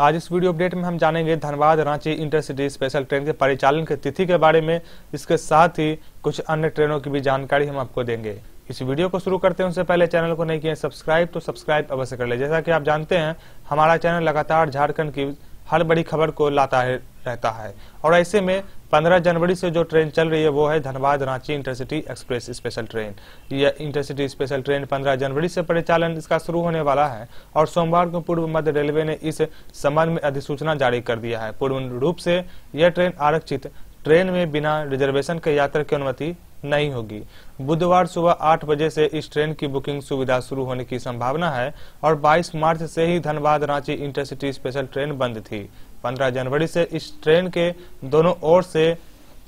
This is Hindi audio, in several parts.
आज इस वीडियो अपडेट में हम जानेंगे Dhanbad Ranchi intercity special train के परिचालन की तिथि के बारे में इसके साथ ही कुछ अन्य ट्रेनों की भी जानकारी हम आपको देंगे इस वीडियो को शुरू करते हैं उससे पहले चैनल को नहीं किए सब्सक्राइब तो सब्सक्राइब अवश्य कर ले जैसा की आप जानते हैं हमारा चैनल लगातार झारखंड की हर बड़ी खबर को लाता है रहता है और ऐसे में 15 जनवरी से जो ट्रेन चल रही है वो है Dhanbad Ranchi intercity express special train यह इंटरसिटी स्पेशल ट्रेन 15 जनवरी से परिचालन इसका शुरू होने वाला है और सोमवार को पूर्व मध्य रेलवे ने इस संबंध में अधिसूचना जारी कर दिया है पूर्ण रूप से यह ट्रेन आरक्षित ट्रेन में बिना रिजर्वेशन के यात्रा की अनुमति नहीं होगी बुधवार सुबह आठ बजे से इस ट्रेन की बुकिंग सुविधा शुरू होने की संभावना है और 22 मार्च से ही Dhanbad Ranchi intercity special train बंद थी 15 जनवरी से इस ट्रेन के दोनों ओर से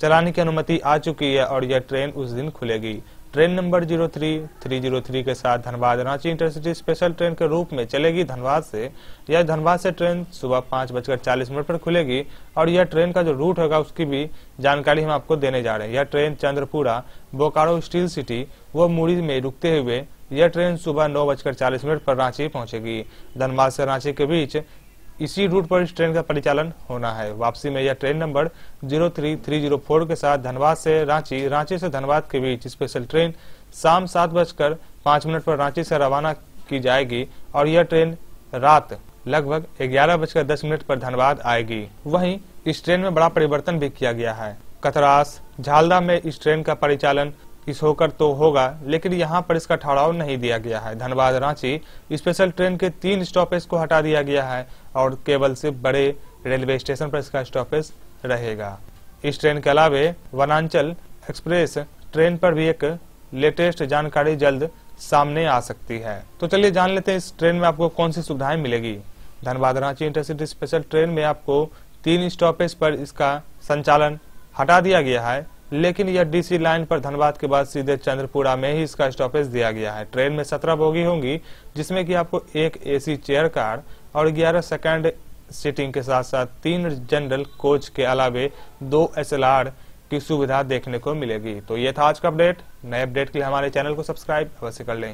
चलाने की अनुमति आ चुकी है और यह ट्रेन उस दिन खुलेगी train number zero three three zero three के साथ Dhanbad Ranchi intercity special train के रूप में चलेगी धनबाद से यह धनबाद से ट्रेन सुबह पांच बजकर चालीस मिनट पर खुलेगी और यह ट्रेन का जो रूट होगा उसकी भी जानकारी हम आपको देने जा रहे हैं यह train Chandrapura Bokaro steel city व मुड़ी में रुकते हुए यह ट्रेन सुबह नौ बजकर चालीस मिनट पर रांची पहुंचेगी धनबाद से रांची के बीच इसी रूट पर इस ट्रेन का परिचालन होना है वापसी में यह ट्रेन नंबर 03304 के साथ धनबाद से रांची रांची से धनबाद के बीच स्पेशल ट्रेन शाम सात बजकर पाँच मिनट पर रांची से रवाना की जाएगी और यह ट्रेन रात लगभग ग्यारह बजकर दस मिनट पर धनबाद आएगी वहीं इस ट्रेन में बड़ा परिवर्तन भी किया गया है कतरास झालदा में इस ट्रेन का परिचालन कि होकर तो होगा लेकिन यहाँ पर इसका ठहराव नहीं दिया गया है धनबाद रांची स्पेशल ट्रेन के तीन स्टॉपेज को हटा दिया गया है और केवल सिर्फ बड़े रेलवे स्टेशन पर इसका स्टॉपेज रहेगा इस ट्रेन के अलावे वनांचल एक्सप्रेस ट्रेन पर भी एक लेटेस्ट जानकारी जल्द सामने आ सकती है तो चलिए जान लेते हैं इस ट्रेन में आपको कौन सी सुविधाएं मिलेगी Dhanbad Ranchi intercity special train में आपको तीन स्टॉपेज पर इसका संचालन हटा दिया गया है लेकिन यह डीसी लाइन पर धनबाद के बाद सीधे चंद्रपुरा में ही इसका स्टॉपेज दिया गया है ट्रेन में सत्रह बोगी होंगी जिसमें कि आपको एक एसी चेयर कार और ग्यारह सेकेंड सीटिंग के साथ साथ तीन जनरल कोच के अलावे दो एसएलआर की सुविधा देखने को मिलेगी तो यह था आज का अपडेट नए अपडेट के लिए हमारे चैनल को सब्सक्राइब अवश्य कर लें